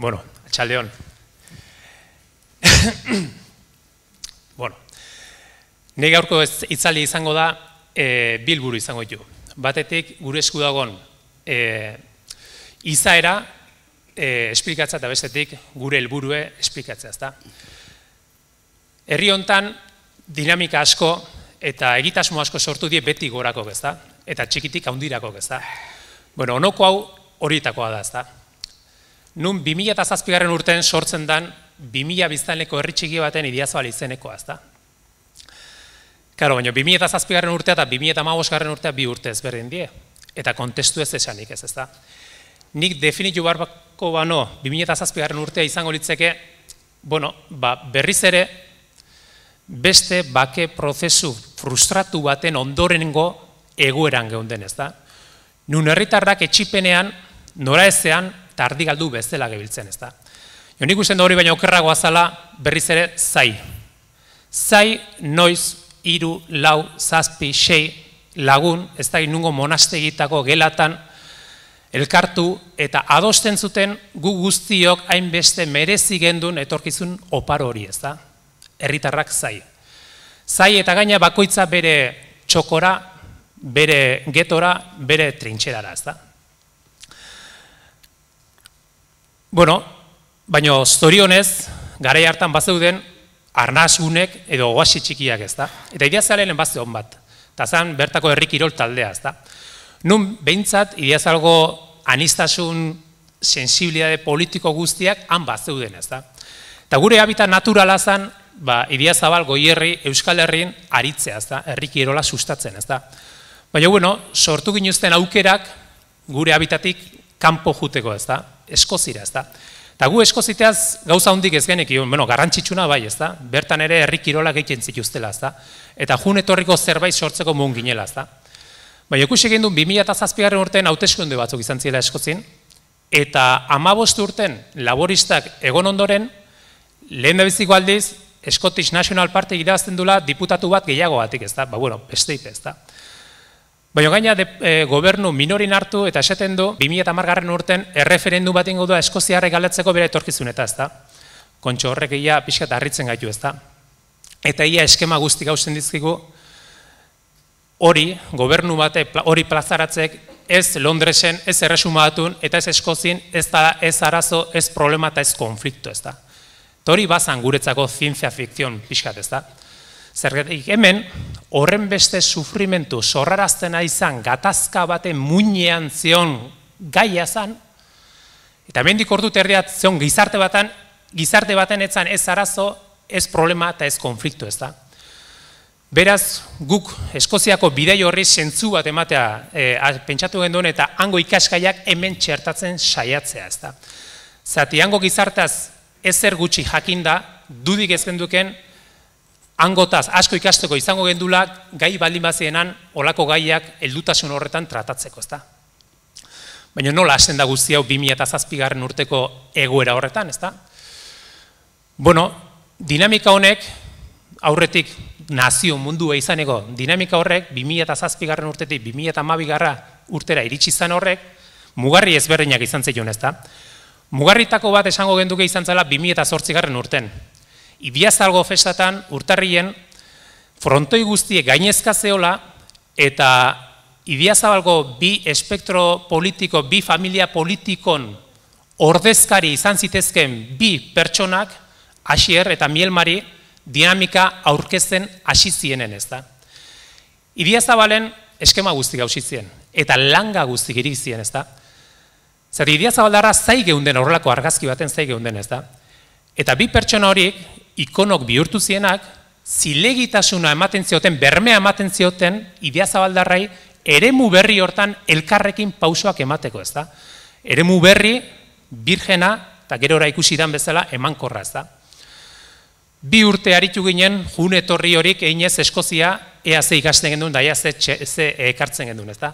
Bueno, txaldeon. bueno, nire gaurko itzali izango da e, bilburu izango ditu. Batetik gure esku dagon e, eh, izaera e, esplikatza eta bestetik gure helburue esplikatzea, ezta. Herri hontan dinamika asko eta egitasmo asko sortu die beti gorako, ezta? Eta txikitik handirako, ezta? Bueno, onoko hau horietakoa da, ezta? Nun 2000 eta urtean sortzen dan 2000 biztanleko erritxiki baten idiazual izenekoa, ez da? Karo, baino, 2000 eta urtea eta 2000 eta urtea bi urte ezberdin die. Eta kontestu ez esanik ez, ez da? Nik definitu barbako bano 2000 eta urtea izango litzeke, bueno, ba, berriz ere, beste bake prozesu frustratu baten ondorengo egoeran geunden ez da. Nun herritarrak etxipenean, nora ezean, eta ardi galdu bezala gebiltzen, ez da. Jo, nik usen da hori baina okerragoa azala berriz ere zai. Zai, noiz, iru, lau, zazpi, sei, lagun, ez da inungo monastegitako gelatan, elkartu eta adosten zuten gu guztiok hainbeste merezi gendun etorkizun oparo hori, ez da? Herritarrak zai. Zai eta gaina bakoitza bere txokora, bere getora, bere trintxerara, ez da? Bueno, baina zorionez, gara hartan bazeuden, arnazunek edo oasi txikiak ez da. Eta ideazalen bat zehon bat. Eta zan bertako herrik taldea ez da. Nun behintzat ideazalgo anistasun sensibilidade politiko guztiak han bat zeuden ez da. Eta gure habitat naturala zan, ba, ideazabal goierri Euskal Herrien aritzea ez da, herrik sustatzen ez da. Baina, bueno, sortu ginuzten aukerak gure habitatik kanpo juteko ez da. Eskozira, ez da. Eta gu eskoziteaz gauza hondik ez genek, bueno, garrantzitsuna bai, ez da. Bertan ere herri kirola egiten zituztela, ez da. Eta jun etorriko zerbait sortzeko mugun ginela, ez da. Bai, ikusi egin du 2007garren urtean hauteskunde batzuk izan ziela Eskozin eta amabost urten laboristak egon ondoren lehen da biziko aldiz Scottish National Party irazten dula diputatu bat gehiago batik, ez da? Ba, bueno, beste ez da. Baina gaina de, e, gobernu minorin hartu eta esaten du 2010garren urten erreferendu bat ingo da bere galdatzeko bere etorkizuneta, ezta? Kontxo horrek ia pixkat harritzen gaitu, ezta? Eta ia eskema guztik gauzen dizkigu hori gobernu bate hori plazaratzek ez Londresen, ez erresuma batun eta ez Eskozin, ez da ez arazo, ez problema eta ez konflikto, ezta? Eta hori bazan guretzako zientzia fikzion pixkat, ezta? Zergatik hemen horren beste sufrimentu sorraraztena izan gatazka baten muinean zion gaia zan, eta mendik ordu terriat zion gizarte batan, gizarte baten etzan ez arazo, ez problema eta ez konfliktu ez da. Beraz, guk Eskoziako bidei horri sentzu bat ematea e, pentsatu genduen eta hango ikaskaiak hemen txertatzen saiatzea ez da. Zati, hango gizartaz ezer gutxi jakinda, dudik ez genduken, angotaz asko ikasteko izango gendula gai baldin bazienan olako gaiak heldutasun horretan tratatzeko, ezta? Baina nola hasten da guzti hau 2007 urteko egoera horretan, ezta? Bueno, dinamika honek aurretik nazio mundua izaneko dinamika horrek 2007 urtetik 2012 urtera iritsi izan horrek mugarri ezberdinak izan zeion, ezta? Mugarritako bat esango genduke izan zela 2008 garren urten, Ibiazalgo festatan, urtarrien, frontoi guztiek gainezka zeola, eta idiazabalgo bi espektro politiko, bi familia politikon ordezkari izan zitezken bi pertsonak, asier eta mielmari, dinamika aurkezen asizienen ez da. Ibiazabalen eskema guzti gauzitzen, eta langa guzti girik zien ez da. Zer, Ibiazabaldara zaigeunden hunden horrelako argazki baten zaigeunden, hunden ez da. Eta bi pertsona horiek, ikonok bihurtu zienak, zilegitasuna ematen zioten, bermea ematen zioten, idea zabaldarrai, eremu berri hortan elkarrekin pausoak emateko, ez da? Eremu berri, birgena, eta gero ora ikusi dan bezala, eman korra, ez da? Bi urte aritu ginen, jun etorri horik, einez eskozia, ea ze ikasten genuen, daia ekartzen genuen, ez da?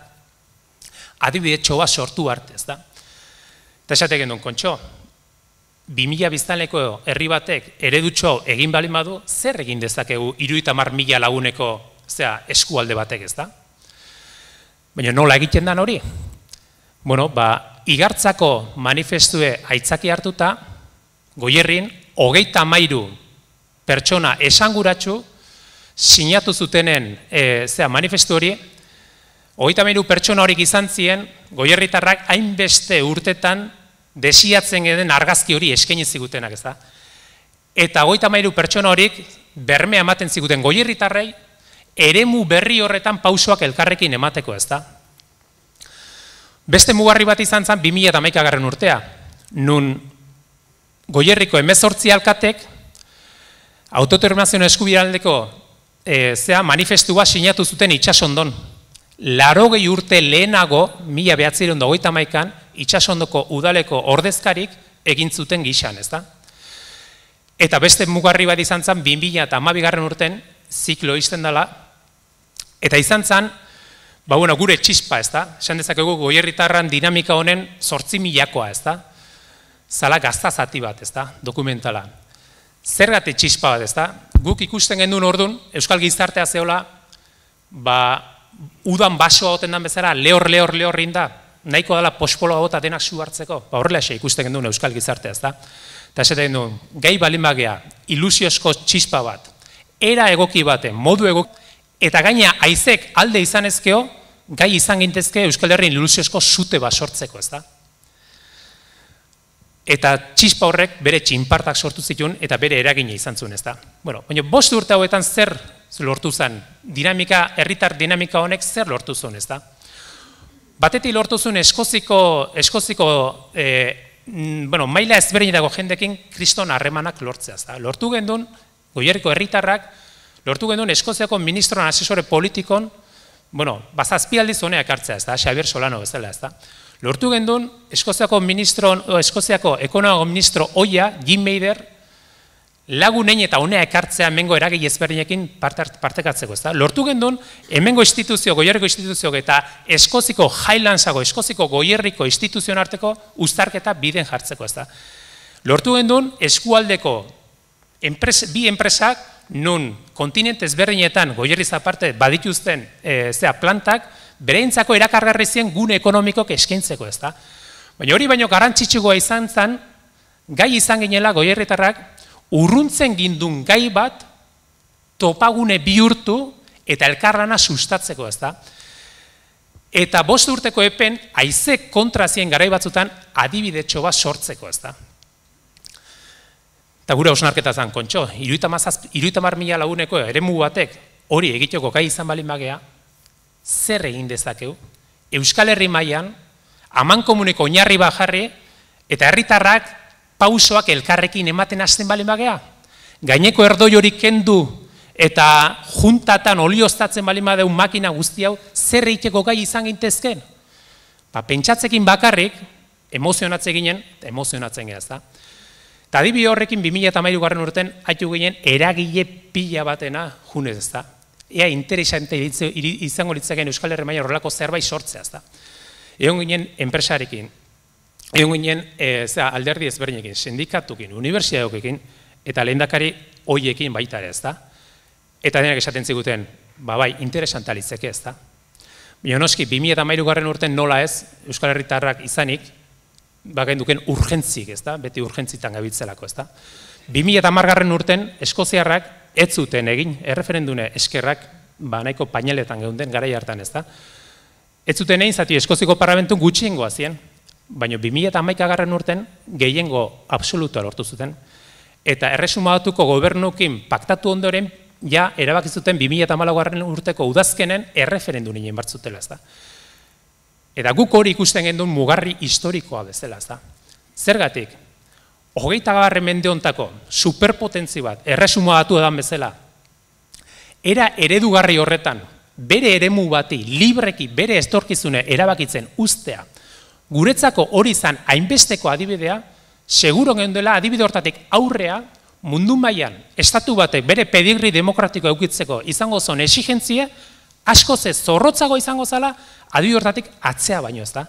Adibide txoa sortu arte, ez da? Eta esate genuen, kontxo, 2000 biztaneko herri batek eredutxo egin balin badu, zer egin dezakegu iruita mar mila laguneko zera, eskualde batek ez da? Baina nola egiten dan hori? Bueno, ba, igartzako manifestue aitzaki hartuta, goierrin, hogeita mairu pertsona esanguratu sinatu zutenen e, zera, manifestu hori, hogeita mairu pertsona horik izan ziren, goierritarrak hainbeste urtetan desiatzen geden argazki hori eskaini zigutenak, ez da? Eta goita mairu pertsona horik, bermea ematen ziguten goierritarrei, eremu berri horretan pausoak elkarrekin emateko, ez da? Beste mugarri bat izan zen, 2000 eta urtea, nun goierriko emezortzi alkatek, autoterminazioen eskubiraldeko e, manifestua sinatu zuten itxasondon. Laro gehi urte lehenago, mila an maikan, itxasondoko udaleko ordezkarik egintzuten gixan, ezta? Eta beste mugarri bat izan zen, 2000 eta amabigarren urten, ziklo izten dela, eta izan zan, ba bueno, gure txispa, ez da? Esan dezakegu goierritarran dinamika honen sortzi milakoa, ez da? Zala gazta zati bat, ez da? Dokumentala. Zergate txispa bat, ez da? Guk ikusten genuen orduan, Euskal Gizartea zeola, ba, udan basoa hoten dan bezala, lehor, lehor, lehor rinda, nahiko dela pospoloa bota denak zu hartzeko, ba horrela ikusten genuen euskal gizartea, ez da? Eta esaten gendu, gai balimagea, ilusiozko txispa bat, era egoki bate, modu egoki, eta gaina aizek alde izan ezkeo, gai izan gintezke euskal herrin ilusiozko zute bat sortzeko, ez da? Eta txispa horrek bere txinpartak sortu zituen eta bere eragina izan zuen, ez da? Bueno, baina bost urte hauetan zer lortu zen, dinamika, herritar dinamika honek zer lortu zuen, ez da? batetik lortu zuen eskoziko, eskoziko e, bueno, maila ezberdinetako jendekin kriston harremanak lortzeaz. Da. Lortu gendun, goierriko herritarrak, lortu gendun eskoziako ministroan asesore politikon, bueno, bazazpialdi zoneak hartzea, ez da, Xavier Solano bezala, ez da. Lortu gendun, eskoziako ministro, eskoziako ekonomago ministro oia, Jim Mader, lagunein eta honea ekartzea hemengo eragile ezberdinekin parte partekatzeko, ezta? Lortu gendun hemengo instituzio goierriko instituzio eta Eskoziko Highlandsago Eskoziko goierriko instituzion arteko uztarketa biden jartzeko, ezta? Lortu gendun eskualdeko bi enpresak nun kontinent ezberdinetan goierriz aparte badituzten e, zea plantak bereintzako erakargarri zien gune ekonomikok eskaintzeko, ezta? Baina hori baino garrantzitsugoa izan zen, gai izan ginela goierritarrak urruntzen gindun gai bat topagune bihurtu eta elkarlana sustatzeko, ez da? Eta bost urteko epen, haize kontrazien garai batzutan adibide txoba sortzeko, ez da? Eta gure hausnarketa zan, kontxo, mila laguneko ere batek, hori egiteko gai izan balin magea, zer egin dezakeu, Euskal Herri mailan, aman komuneko oinarri bajarri, eta herritarrak pausoak elkarrekin ematen hasten balen bagea. Gaineko erdoi hori kendu eta juntatan olioztatzen balen badu makina guzti hau, zer gai izan gintezken. Ba, pentsatzekin bakarrik, emozionatzen ginen, emozionatzen gehaz da, eta dibi horrekin 2008 garren urten, haitu ginen, eragile pila batena junez ez da. Ea interesante izango litzakean Euskal Herri horrelako zerbait sortzea ez da. Egon ginen, enpresarekin, egon ginen e, alderdi ezberdinekin, sindikatukin, unibertsiadokekin, eta lehendakari hoiekin baita ere, ezta. Eta denak esaten ziguten, ba bai, interesantalitzeke, ezta. da? Bionoski, 2000 eta garren urten nola ez, Euskal Herritarrak izanik, bakain duken urgentzik, ezta, Beti urgentzitan gabitzelako, ezta. da? 2000 eta margarren urten, Eskoziarrak ez zuten egin, erreferendune eskerrak, ba nahiko paineletan geunden, gara hartan ezta, Ez zuten egin, zati Eskoziko parlamentu gutxiengoa zien, baina 2000 eta garren urten gehiengo absolutua lortu zuten. Eta erresuma batuko gobernukin paktatu ondoren, ja erabaki zuten 2000 eta garren urteko udazkenen erreferendu nien bartzutela ez da. Eta guk hori ikusten gendun mugarri historikoa bezala ez da. Zergatik, hogeita garren mende superpotentzi bat erresuma batu edan bezala, era eredugarri horretan, bere eremu bati, libreki, bere estorkizune erabakitzen ustea, guretzako hori izan hainbesteko adibidea, seguro dela adibide hortatik aurrea, mundu mailan estatu batek bere pedigri demokratiko eukitzeko izango zon esigentzia, asko ze zorrotzago izango zala, adibide hortatik atzea baino ez da.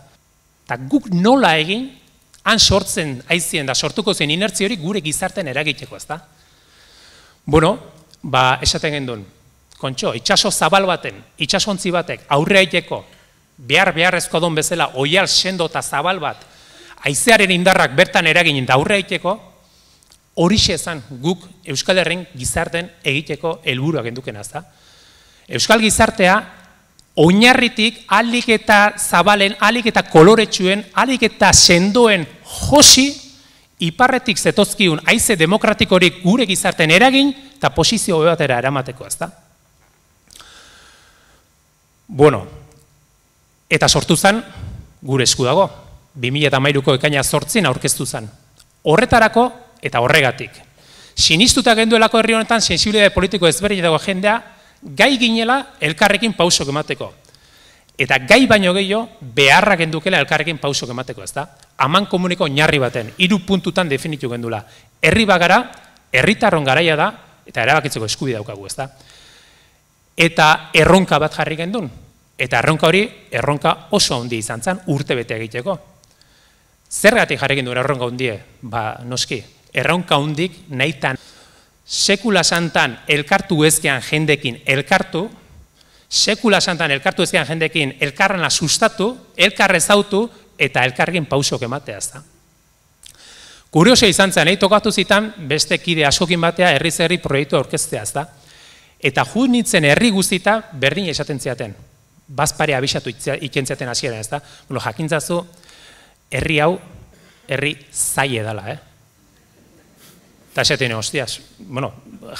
Ta guk nola egin, han sortzen aizien da sortuko zen inertzi hori gure gizarten eragiteko ez da. Bueno, ba, esaten gendun, kontxo, itxaso zabal baten, itxasontzi batek, aurre aiteko, behar beharrezko don bezala oial sendo eta zabal bat aizearen indarrak bertan eragin da aurre egiteko hori esan guk Euskal Herren gizarten egiteko helburua gendukena da. Euskal gizartea oinarritik alik eta zabalen, alik eta koloretsuen, alik eta sendoen josi iparretik zetozkiun haize demokratikorik gure gizarten eragin eta posizio batera eramateko, ez da? Bueno, Eta sortu zen, gure esku dago, 2008ko ekaina sortzen aurkeztu zen. Horretarako eta horregatik. Sinistuta genduelako herri honetan, sensibilitate politiko ezberdin dago jendea, gai ginela elkarrekin pauso emateko. Eta gai baino gehiago, beharra gendukela elkarrekin pauso emateko, ez da? Aman komuniko oinarri baten, hiru puntutan definitu gendula. Herri bagara, herritarron garaia da, eta erabakitzeko eskubi daukagu, ez Eta erronka bat jarri gendun, Eta erronka hori, erronka oso handi izan zen, urte bete egiteko. Zergatik jarrekin duen erronka handie, Ba, noski, erronka handik nahi tan sekula santan elkartu ezkean jendekin elkartu, sekula santan elkartu ezkean jendekin elkarrena sustatu, elkarre zautu eta elkarrekin pausok ez da. Kuriosa izan zen, nahi tokatu zitan, beste kide askokin batea herri zerri proiektu ez da. Eta ju nintzen herri guztita berdin esaten ziaten bazpare abisatu ikentzaten hasiera, ez da? Bueno, jakintzazu, herri hau, herri zaie dela, eh? Eta esaten, ostias, bueno,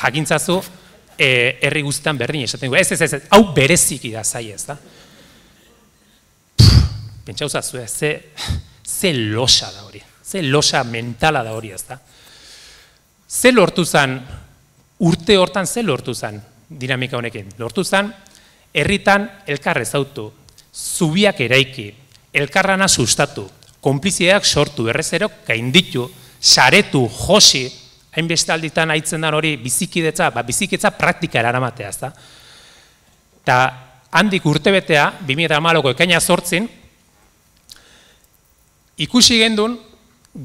jakintzazu, eh, herri guztetan berdin esaten, ez, ez, ez, ez, hau bereziki da zaie, ez da? Pentsa uzazu, ez, ze, ze losa da hori, ze losa mentala da hori, ez da? Ze lortu zen, urte hortan ze lortu zen dinamika honekin? Lortu zen, Erritan elkar ezautu, zubiak eraiki, elkarrana sustatu, konplizieak sortu, errezerok gainditu, saretu, josi, hainbeste alditan haitzen dan hori bizikidetza, ba bizikidetza praktika eramatea, ez da. Ta handik urtebetea, 2008ko ekaina sortzin, ikusi gendun,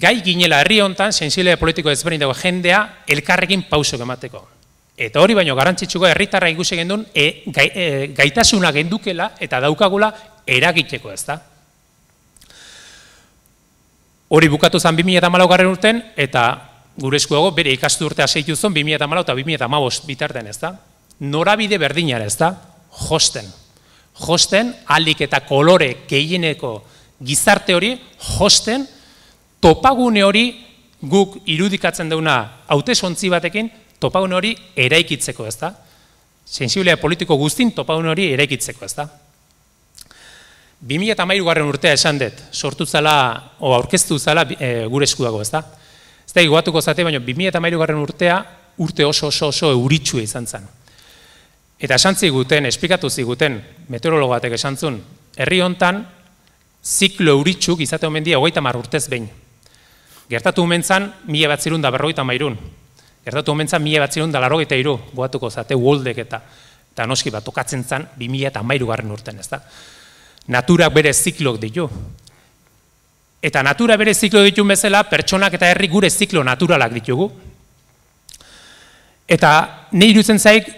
gai ginela herri honetan, sensibilea politiko ezberdin dago jendea, elkarrekin pauso emateko. Eta hori baino garrantzitsuko herritarra ikusi gendun e, e, gaitasuna gendukela eta daukagula eragiteko ez da. Hori bukatu zen 2000 eta garren urten eta gure eskuago bere ikastu urte seitu zen 2000 eta malau eta 2000 eta malau ez da. Norabide berdinara ez da, josten. Josten, alik eta kolore gehieneko gizarte hori, josten, topagune hori guk irudikatzen duena hautesontzi batekin, topaun hori eraikitzeko, ez da? Sensibilea politiko guztin topaun hori eraikitzeko, ez da? 2000 garren urtea esan dut, sortu zala, o aurkeztu zala eh, gure eskudago, ez da? Ez da, igoatuko zate, baina 2000 garren urtea urte oso oso oso euritxu izan zen. Eta esan ziguten, esplikatu ziguten, batek esan zun, erri hontan, ziklo euritxuk izate omen dia, urtez behin. Gertatu umen zan, 1000 bat zirun da berroita mairun, Gertatu momentza, mila bat da dalarok eta iru, guatuko zate, uoldek eta eta noski bat tokatzen zen, bi eta mairu garren urten, ez da. Natura bere ziklok ditu. Eta natura bere ziklo ditu bezala, pertsonak eta herri gure ziklo naturalak ditugu. Eta nahi irutzen zaik,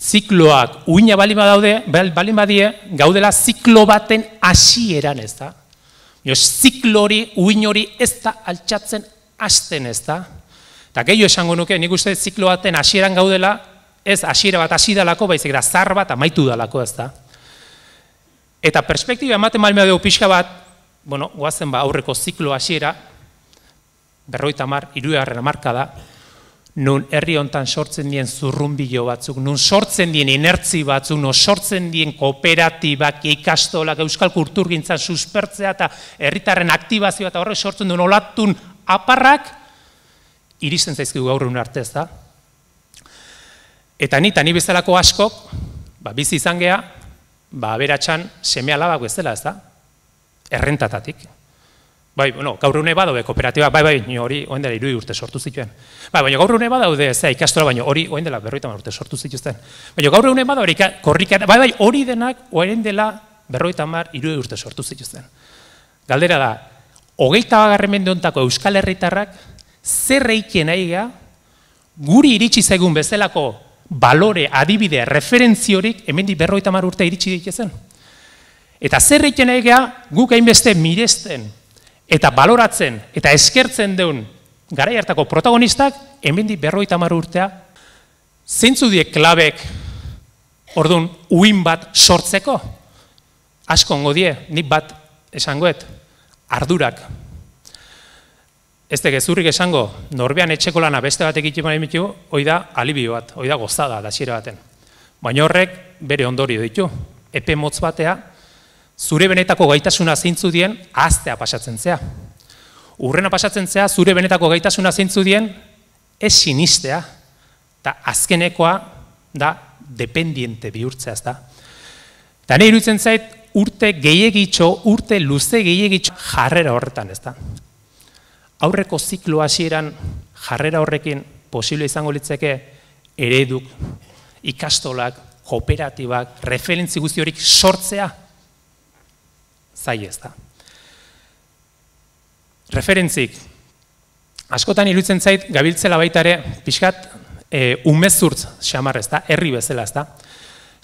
zikloak uina balima daude, bali badie gaudela ziklo baten hasi eran, ez da. Zikloari, uin hori ez da altxatzen hasten ez da. Eta gehiago esango nuke, nik uste ziklo baten hasieran gaudela, ez hasiera bat hasidalako dalako, baizik da zar bat amaitu dalako, ez da. Eta perspektiba ematen malmea dugu pixka bat, bueno, guazen ba aurreko ziklo hasiera, berroi tamar, iru egarren da, nun herri hontan sortzen dien zurrunbilo batzuk, nun sortzen dien inertzi batzuk, nun sortzen dien kooperatibak, ikastolak, euskal kulturgintzan suspertzea eta herritarren aktibazioa eta horre sortzen duen olatun aparrak, iristen zaizkigu gaur egun arte, ez da? Eta ni, eta ni bezalako askok, ba, bizi izan geha, ba, beratxan seme alabako ez dela, ez da? Errentatatik. Bai, bueno, gaur egun ebadu, bai, bai, hori, oen dela, irudi urte sortu zituen. Bai, baina gaur egun ebadu, daude, ez da, ikastola, baina hori, oen dela, berroita urte sortu zituzten. Baina gaur egun ebadu, korrika, bai, bai, hori denak, oen dela, berroita mar, irudi urte sortu zituzten. Galdera da, hogeita bagarren mendeontako euskal herritarrak, zer eikien guri iritsi zegun bezalako balore, adibide, referentziorik, hemen di berroita mar urte iritsi ditzen. Eta zer eikien guk hainbeste miresten, eta baloratzen, eta eskertzen deun, gara hartako protagonistak, hemen di berroita mar urtea, zeintzu diek klabek, orduan, uin bat sortzeko, asko ongo die, nik bat esangoet, ardurak, ez de gezurrik esango, norbean etxeko beste batek egiten bai mitu, hoi da alibio bat, hoi da gozada da xira baten. Baina horrek bere ondorio ditu, epe motz batea, zure benetako gaitasuna zintzu dien, aztea pasatzen zea. Urrena pasatzen zea, zure benetako gaitasuna zintzu dien, ez sinistea, eta azkenekoa da dependiente bihurtzea ez da. Eta nahi iruditzen zait, urte gehiagitxo, urte luze gehiagitxo jarrera horretan ez da aurreko ziklo hasieran jarrera horrekin posible izango litzeke ereduk, ikastolak, kooperatibak, referentzi guzti horik sortzea zai ez da. Referentzik, askotan iruditzen zait, gabiltzela baita ere, pixkat, e, umezurtz, xamar ez da, herri bezala ez da.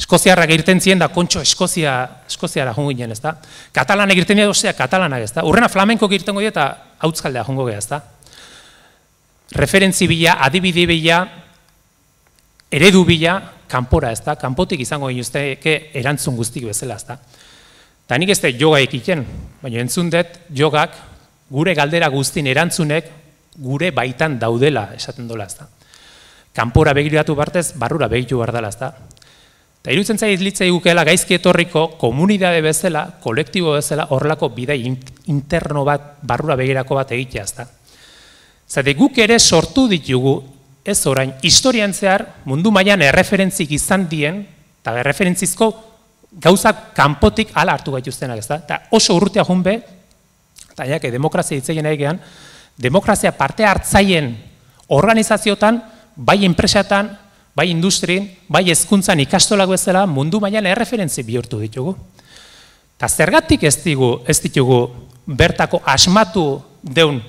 Eskoziarrak egirten ziren da, kontxo Eskozia, Eskoziara jungu ginen ez da. Katalanak egirten dira, ozea, Katalanak ez da. Urrena flamenko egirten goi eta hautzkaldea jongo gehaz da. Referentzi bila, adibide bila, eredu bila, kanpora ez da, kanpotik izango inuzteke erantzun guztik bezala ez da. Ta nik ez da joga ekiken, baina entzun dut jogak gure galdera guztin erantzunek gure baitan daudela esaten dola ez da. Kanpora begiratu bartez, barrura begiratu bardala ez da. Eta iruditzen zaiz litzei gukela gaizki etorriko komunidade bezala, kolektibo bezala, horrelako bidai interno bat, barrura begirako bat egitea ez da. Zate guk ere sortu ditugu, ez orain, historian zehar mundu mailan erreferentzik izan dien, eta erreferentzizko gauzak kanpotik ala hartu gaituztenak ez da. Eta oso urrutia junbe, eta jake demokrazia nahi gehan, demokrazia parte hartzaien organizaziotan, bai enpresetan, bai industrien, bai hezkuntzan ikastolago ez dela mundu mailan erreferentzi bihurtu ditugu. Ta zergatik ez ditugu, ez ditugu bertako asmatu deun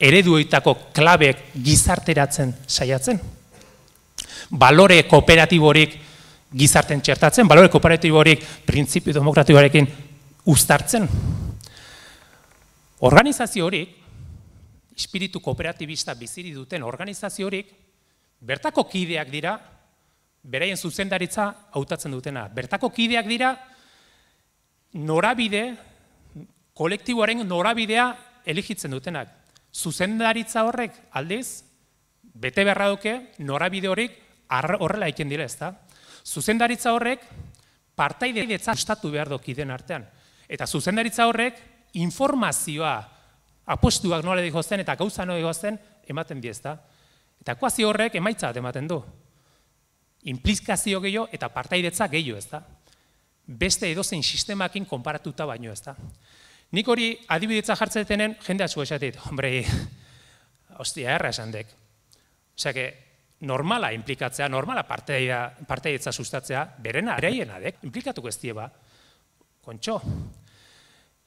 ereduetako klabek gizarteratzen saiatzen. Balore kooperatiborik gizarten txertatzen, balore kooperatiborik printzipio demokratikoarekin uztartzen. Organizazio horik, espiritu kooperatibista biziri duten organizazio Bertako kideak dira, beraien zuzendaritza hautatzen dutena. Bertako kideak dira, norabide, kolektiboaren norabidea elegitzen dutenak. Zuzendaritza horrek aldiz, bete beharra duke, norabide horrek horrela eken dira ezta. Zuzendaritza horrek partaide ditza ustatu behar doki den artean. Eta zuzendaritza horrek informazioa apostuak nola dihozten eta gauza nola ematen dira ezta. Eta ekuazio horrek emaitza ematen du. Implikazio gehiago eta partaidetza gehiago ez da. Beste edozein sistemakin konparatuta baino ez da. Nik hori adibiditza jartzetenen jende zu esatit. Hombre, hostia, erra esan dek. Osea, que normala implikatzea, normala partaidetza sustatzea, berena, ereiena dek, implikatuko ez dieba. Kontxo.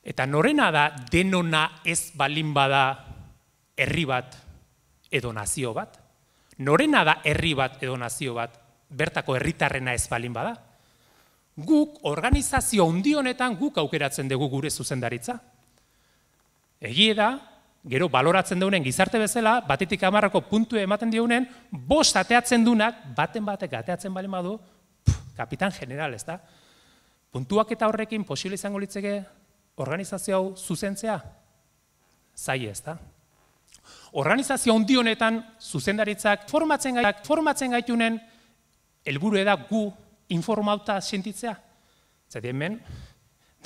Eta norena da denona ez balin bada herri bat edo nazio bat? norena da herri bat edo nazio bat, bertako herritarrena ez balin bada? Guk organizazio handi honetan guk aukeratzen dugu gure zuzendaritza. Egie da, gero baloratzen deunen gizarte bezala, batetik amarrako puntu ematen diunen, bost ateatzen dunak, baten batek ateatzen balin badu, kapitan general, ez da? Puntuak eta horrekin posible izango litzeke organizazio hau zuzentzea? Zai ez da? organizazio handi honetan zuzendaritzak formatzen gaituak formatzen gaitunen helburu da gu informauta sentitzea. Zer hemen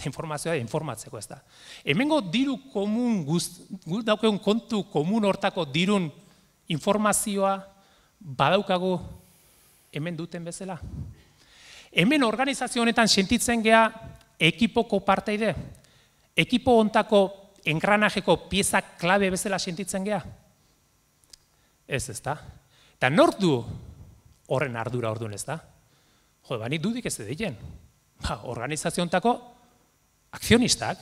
informazioa informatzeko ez da. Hemengo diru komun gu kontu komun hortako dirun informazioa badaukago hemen duten bezala. Hemen organizazio honetan sentitzen gea ekipoko parteide. Ekipo hontako engranajeko piezak klabe bezala sentitzen gea? Ez ez da? Eta nort horren ardura orduan ez da? Jo, bani dudik ez edeien. Ba, organizazioontako akzionistak,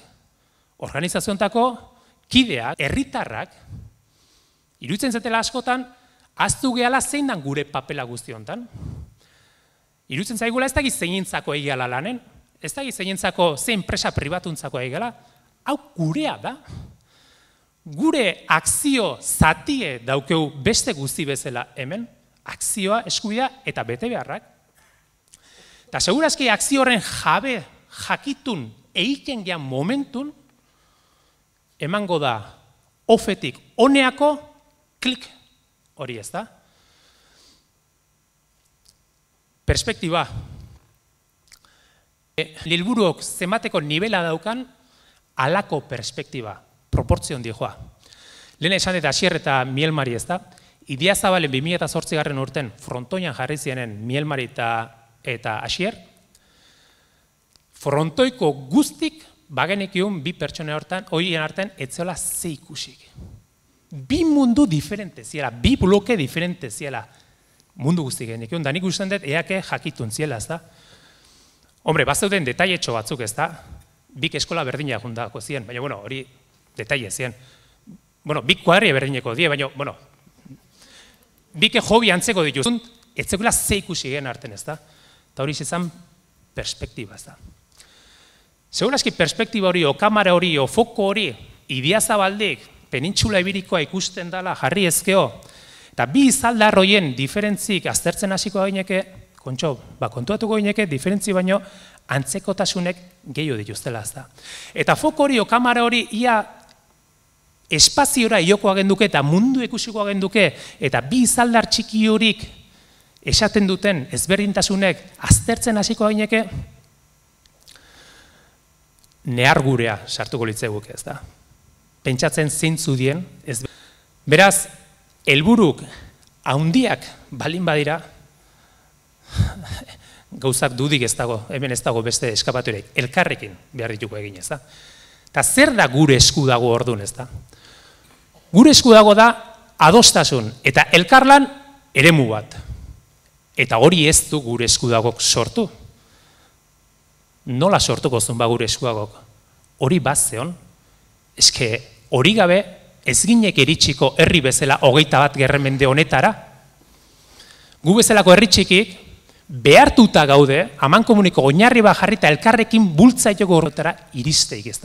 organizazioontako kideak, erritarrak, iruditzen zetela askotan, aztu gehala zein dan gure papela guztiontan. Iruditzen zaigula ez da gizzein egiala lanen, ez da gizzein zein presa pribatuntzako egiala, hau gurea da. Gure akzio zatie daukeu beste guzti bezala hemen, akzioa, eskubia eta bete beharrak. Eta segurazki akzio horren jabe jakitun eiken gean momentun, emango da ofetik oneako klik hori ez da. Perspektiba, e, lilburuok zemateko nivela daukan, alako perspektiba, proportzion joa. Lehen esan eta asier eta mielmari ez da, idia zabalen 2008 garren urten frontoian jarri zienen mielmari eta, eta asier, frontoiko guztik bagenik bi pertsone hortan, horien artean, etzela ze ikusik. Bi mundu diferente ziela, bi bloke diferente ziela mundu guztik egin da nik dut eake jakitun ziela ez da. Hombre, bazeuden detaietxo batzuk ez da, bik eskola berdina junda zien, baina bueno, hori detaile zien. Bueno, bik kuadria berdineko die, baina, bueno, bik hobi antzeko dituzun, etzekula ze ikusi egin arten ez da. Eta hori izan, perspektiba ez da. Segurazki perspektiba hori, okamara hori, ofoko hori, idia zabaldik, penintxula ibirikoa ikusten dela, jarri ezkeo, eta bi izaldarroien diferentzik aztertzen hasiko gaineke, kontxo, ba, kontuatuko gaineke, diferentzi baino, antzekotasunek gehiu dituztela ez da. Eta foko hori, okamara hori, ia espaziora ioko genduke eta mundu ikusiko genduke eta bi izaldar txiki horik esaten duten ezberdintasunek aztertzen hasiko gaineke nehar gurea sartuko litze guk ez da. Pentsatzen zintzu dien Beraz, helburuk haundiak balin badira, gauzak dudik ez dago, hemen ez dago beste eskapatuera, elkarrekin behar dituko egin ez da. Eta zer da gure esku dago orduan ez da? Gure esku dago da adostasun eta elkarlan eremu bat. Eta hori ez du gure esku dagok sortu. Nola sortu gozun ba gure esku Hori bat zeon, ezke hori gabe ez ginek eritxiko herri bezala hogeita bat gerremende honetara. Gu bezalako herritxikik, behartuta gaude, aman komuniko oinarri bat jarri eta elkarrekin bultza joko horretara iristeik, ez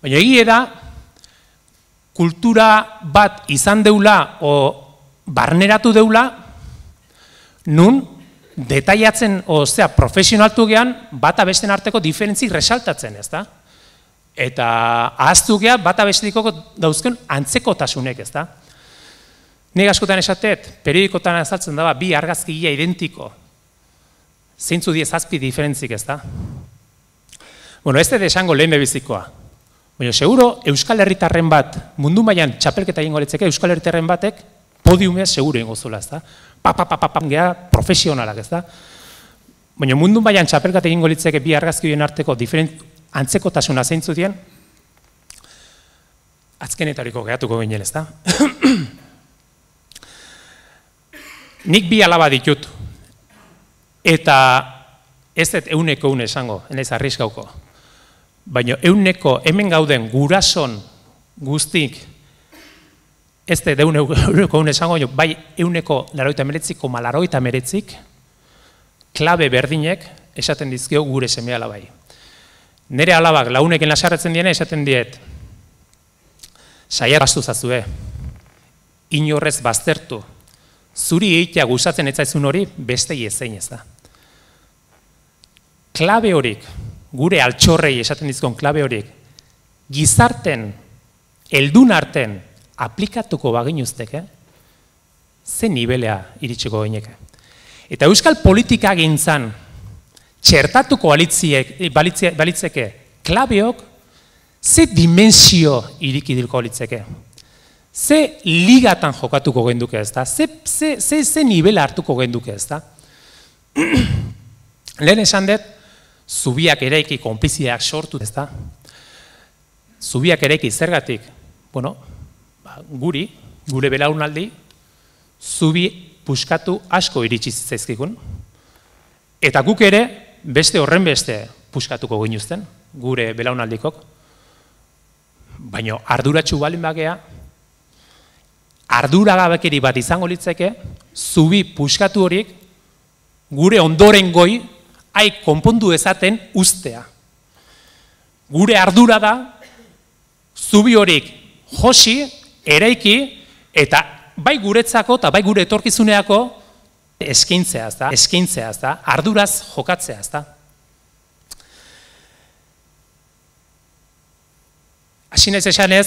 Baina egia da, kultura bat izan deula o barneratu deula, nun, detaiatzen, ozea, profesionaltu gehan, bata besten arteko diferentzik resaltatzen, ez da? Eta ahaztu gea, bata besteko dauzken antzeko tasunek, ez da? Ni askotan esatet, periodikotan azaltzen da bi argazkia identiko. Zeintzu die zazpi diferentzik, ez da? Bueno, este de esango Leme bizikoa. Baina seguro Euskal Herritarren bat mundu mailan txapelketa egingo litzeke Euskal Herritarren batek podiumea seguro egingo zula, ez da? Pa pa pa pa pa gea profesionalak, ez da? Baina mundu mailan chapelketa egingo litzeke bi argazkien arteko diferent antzekotasuna zeintzu dien? Azkenetariko gehatuko ginen, ez da? Nik bi alaba ditut. Eta ez ez euneko une esango, enez arriskauko. Baina euneko hemen gauden gurason guztik ez ez euneko une esango, bai euneko laroita meretzik, koma meretzik, klabe berdinek esaten dizkio gure semea alabai. Nere alabak launekin lasarretzen diena esaten diet, saia bastu zazue, inorrez baztertu, zuri eitea gustatzen etzaizun hori, beste ezein ez da. Klabe horik, gure altxorrei esaten dizkon klabe horik, gizarten, eldun arten, aplikatuko bagin uzteke eh? ze nibelea iritsiko gineke. Eta euskal politika gintzan, txertatuko balitziek, balitzeke, klabeok, ze dimensio irikidilko balitzeke ze ligatan jokatuko genduke ez da, ze, ze, ze, ze nivel hartuko genduke ez da. Lehen esan dut, zubiak eraiki konplizideak sortu ez da. Zubiak eraiki zergatik, bueno, ba, guri, gure belaunaldi, zubi puskatu asko iritsi zaizkigun. Eta guk ere, beste horren beste puskatuko ginuzten, gure belaunaldikok. Baina arduratxu balin bagea, arduragabekeri bat izango litzeke, zubi puskatu horiek gure ondoren goi hai konpondu ezaten ustea. Gure ardura da zubi horiek josi, eraiki eta bai guretzako eta bai gure etorkizuneako eskintzea da, eskintzea da, arduraz jokatzea da. Asinez esanez,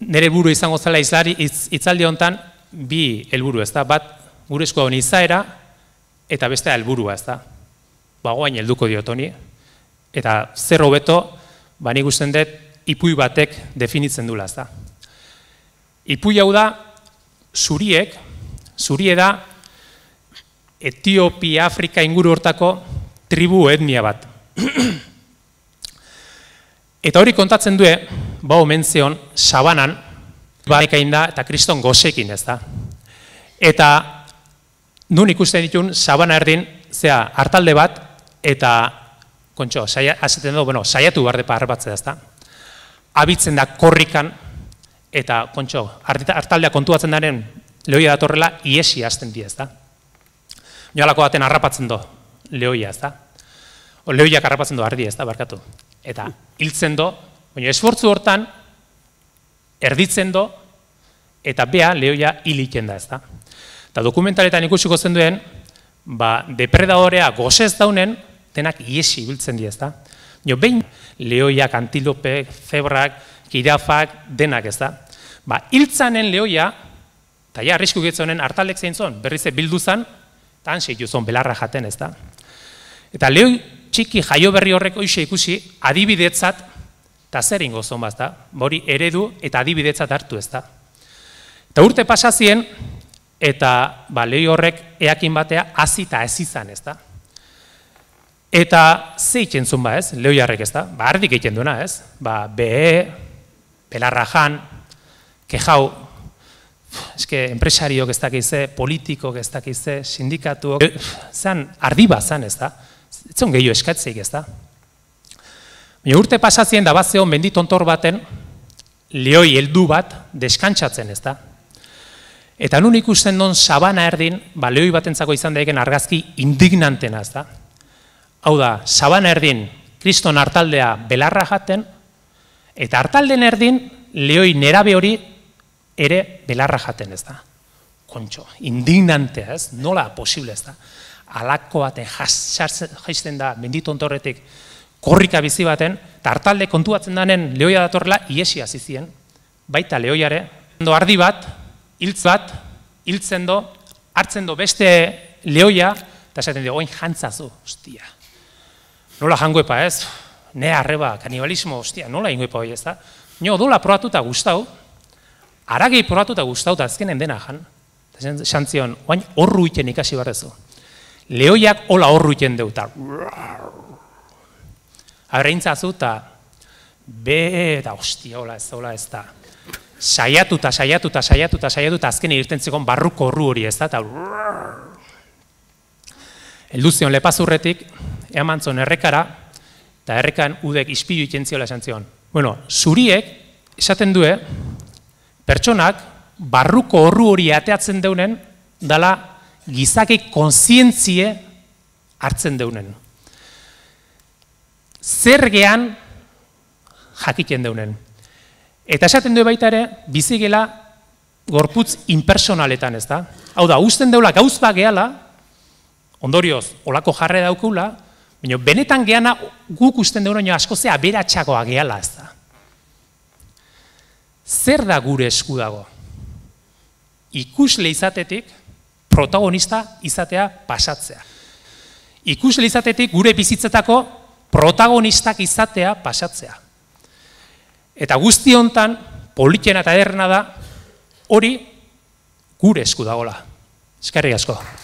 nere buru izango zela izlari, hitzaldi hontan bi helburu ez da, bat gure eskua honi izaera eta beste helburua ez da. Ba, goain helduko diotoni. eta zerro beto, ba, ni gusten dut, ipui batek definitzen dula ez Ipui hau da, zuriek, zurie da, Etiopia, Afrika inguru hortako tribu etnia bat. Eta hori kontatzen du, ba omen zion, sabanan, barekain da, eta kriston gozekin ez da. Eta nun ikusten ditun, sabana erdin, zea, hartalde bat, eta, kontxo, du, bueno, saiatu behar depa harbatzea ez da. Abitzen da korrikan, eta, kontxo, hartaldea kontuatzen daren, lehoia datorrela, iesi azten di ez da. Nioalako baten harrapatzen du, lehoia ez da. O, harrapatzen du, ardi ez da, barkatu eta hiltzen do, baina esfortzu hortan erditzen do eta bea leoia da ez da, ezta. Ta dokumentaletan ikusiko zen duen, ba depredadorea gozes daunen denak iesi ibiltzen die, ezta. Jo leoiak, antilope, zebrak, kirafak denak, ezta. Ba hiltzanen leoia taia ja arrisku honen hartalek zon, berrize bildu zan, tan han zon belarra jaten, ezta. Eta leoi txiki jaio berri horreko oise ikusi adibidetzat, eta zer ingo zon bazta, hori eredu eta adibidetzat hartu ez da. Eta urte pasazien, eta ba, lehi horrek eakin batea azita ez izan ez da. Eta ze itxen ba ez, lehoi ez da, ba ardik itxen duena ez, ba be, pelarra jan, kejau, eske enpresariok ez dakize, politikok ez dakize, sindikatuok, zan, ardi ba zan ez da, Itzun gehiu eskatzeik, ez da? Baina urte pasazien da bat zehon baten, leoi heldu bat, deskantsatzen ez da? Eta nun ikusten non sabana erdin, ba, lehoi batentzako izan daiken argazki indignantena, ez da? Hau da, sabana erdin, kriston hartaldea belarra jaten, eta hartalden erdin, leoi nerabe hori ere belarra jaten, ez da? Kontxo, indignantea, ez? Nola posible, ez da? alako baten jaisten da mendito ontorretik korrika bizi baten tartalde kontuatzen danen lehoia datorrela iesi hasi ziren baita leoiare ondo ardi bat hiltz bat hiltzen do hartzen do beste leoia eta esaten dio oin jantzazu hostia nola hango epa ez ne arreba kanibalismo hostia nola hingo epa hoe ez da ni odula probatuta gustau Aragei probatuta gustauta azkenen dena jan Eta esan zion, oain horru iten ikasi barrezu. Leoiak hola horru iten deuta. Abreintza be, eta hostia, hola ez, hola ez da. Saiatuta, saiatuta, saiatuta, saiatuta, azken irten zikon barruko horru hori ez da, eta Eldu lepazurretik, eman zon errekara, eta errekan udek ispilu iten esan zion. Bueno, zuriek, esaten due, pertsonak, barruko horru hori ateatzen deunen, dala gizake konsientzie hartzen deunen. Zer gean jakiten deunen. Eta esaten du baita ere, bizi gela gorputz impersonaletan, ez da? Hau da, usten deula gauz geala, ondorioz, olako jarre daukula, baina benetan geana guk usten deuna, asko ze aberatxakoa gehala ez da? Zer da gure esku dago? Ikusle izatetik, protagonista izatea pasatzea. Ikus izatetik gure bizitzetako protagonistak izatea pasatzea. Eta guzti hontan politena eta erna da hori gure esku dagola. Eskerrik asko.